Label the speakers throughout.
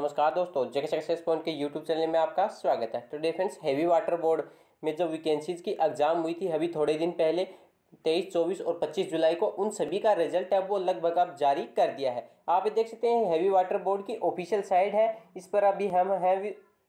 Speaker 1: नमस्कार दोस्तों जगह सक्सेस पॉइंट के यूट्यूब चैनल में आपका स्वागत है तो डिफेंस हैवी वाटर बोर्ड में जो वैकेंसीज की एग्ज़ाम हुई थी अभी थोड़े दिन पहले तेईस चौबीस और पच्चीस जुलाई को उन सभी का रिजल्ट है वो लगभग अब जारी कर दिया है आप ये देख सकते हैं हैवी वाटर बोर्ड की ऑफिशियल साइट है इस पर अभी हम हैं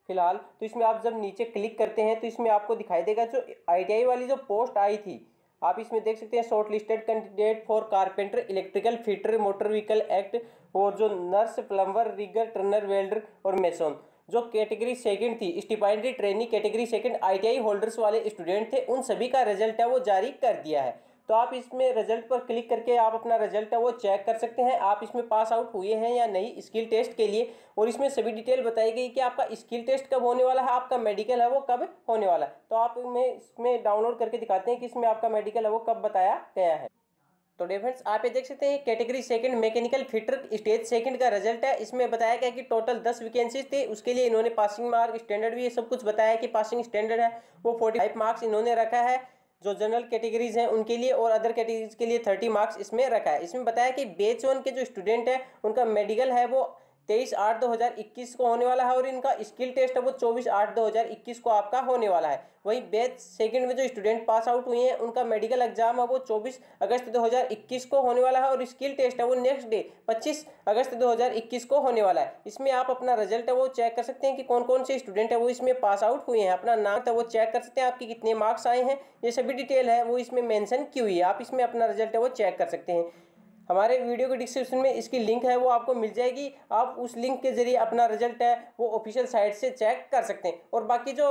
Speaker 1: फिलहाल तो इसमें आप जब नीचे क्लिक करते हैं तो इसमें आपको दिखाई देगा जो आई वाली जो पोस्ट आई थी आप इसमें देख सकते हैं short listed candidate for carpenter electrical fitter motor vehicle act और जो nurse plumber rigger turner welder और मेसोन जो कैटेगरी सेकंड थी stipendiary training category second ITI holders वाले स्टूडेंट थे उन सभी का रिजल्ट है वो जारी कर दिया है तो आप इसमें रिजल्ट पर क्लिक करके आप अपना रिजल्ट है वो चेक कर सकते हैं आप इसमें पास आउट हुए हैं या नहीं स्किल टेस्ट के लिए और इसमें सभी डिटेल बताई गई कि आपका स्किल टेस्ट कब होने वाला है आपका मेडिकल है वो कब होने वाला है तो आप में इसमें डाउनलोड करके दिखाते हैं कि इसमें आपका मेडिकल है वो कब बताया गया है तो डिफ्रेंड्स आप ये देख सकते हैं category second mechanical fitter stage second का रिजल्ट है इसमें बताया गया कि टोटल दस वैकेंसीज थे उसके लिए इन्होंने पासिंग मार्क स्टैंडर्ड भी ये सब कुछ बताया कि पासिंग स्टैंडर्ड है वो फोर्टी फाइव मार्क्स इन्होंने रखा है जो जनरल कैटेगरीज हैं उनके लिए और अदर कैटेगरीज के लिए थर्टी मार्क्स इसमें रखा है इसमें बताया कि बेच वन के जो स्टूडेंट हैं उनका मेडिकल है वो तेईस आठ दो हज़ार इक्कीस को होने वाला है और इनका स्किल टेस्ट है वो चौबीस आठ दो हज़ार इक्कीस को आपका होने वाला है वहीं बैच सेकंड में जो स्टूडेंट पास आउट हुए हैं उनका मेडिकल एग्जाम है वो चौबीस अगस्त दो हज़ार इक्कीस को होने वाला है और स्किल टेस्ट है वो नेक्स्ट डे पच्चीस अगस्त दो हज़ार इक्कीस को होने वाला है इसमें आप अपना रिजल्ट है वो चेक कर सकते हैं कि कौन कौन से स्टूडेंट है वो इसमें पास आउट हुए हैं अपना नाम है तो वो चेक कर सकते हैं आपके कितने मार्क्स आए हैं ये सभी डिटेल है वो इसमें मैंसन की हुई है आप इसमें अपना रिजल्ट है वो चेक कर सकते हैं हमारे वीडियो के डिस्क्रिप्शन में इसकी लिंक है वो आपको मिल जाएगी आप उस लिंक के जरिए अपना रिजल्ट है वो ऑफिशियल साइट से चेक कर सकते हैं और बाकी जो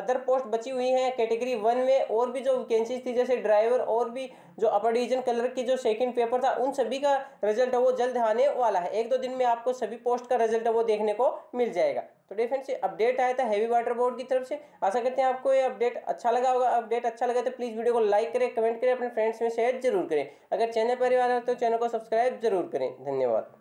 Speaker 1: अदर पोस्ट बची हुई हैं कैटेगरी वन में और भी जो वैकेंसीज थी जैसे ड्राइवर और भी जो अपर डिवीजन कलर की जो सेकंड पेपर था उन सभी का रिजल्ट है वो जल्द आने वाला है एक दो दिन में आपको सभी पोस्ट का रिजल्ट है वो देखने को मिल जाएगा तो डे फ्रेंड्स ये अपडेट आया था हैवी वाटर बोर्ड की तरफ से आशा करते हैं आपको ये अपडेट अच्छा लगा होगा अपडेट अच्छा लगा तो प्लीज़ वीडियो को लाइक करें कमेंट करें अपने फ्रेंड्स में शेयर जरूर करें अगर चैनल परिवार है तो चैनल को सब्सक्राइब जरूर करें धन्यवाद